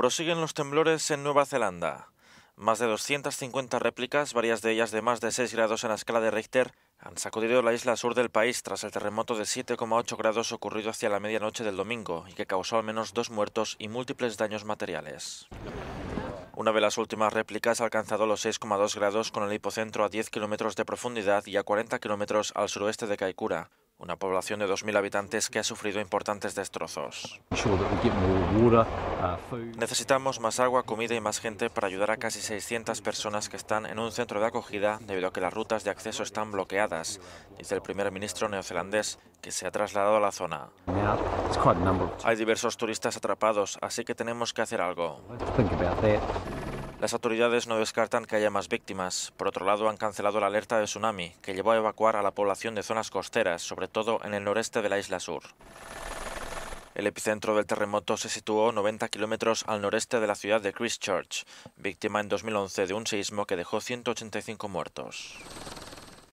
Prosiguen los temblores en Nueva Zelanda. Más de 250 réplicas, varias de ellas de más de 6 grados en la escala de Richter, han sacudido la isla sur del país tras el terremoto de 7,8 grados ocurrido hacia la medianoche del domingo y que causó al menos dos muertos y múltiples daños materiales. Una de las últimas réplicas ha alcanzado los 6,2 grados con el hipocentro a 10 kilómetros de profundidad y a 40 kilómetros al suroeste de Kaikoura, una población de 2.000 habitantes que ha sufrido importantes destrozos. Necesitamos más agua, comida y más gente para ayudar a casi 600 personas que están en un centro de acogida debido a que las rutas de acceso están bloqueadas, dice el primer ministro neozelandés, que se ha trasladado a la zona. Hay diversos turistas atrapados, así que tenemos que hacer algo. Las autoridades no descartan que haya más víctimas. Por otro lado, han cancelado la alerta de tsunami, que llevó a evacuar a la población de zonas costeras, sobre todo en el noreste de la isla sur. El epicentro del terremoto se situó 90 kilómetros al noreste de la ciudad de Christchurch, víctima en 2011 de un sismo que dejó 185 muertos.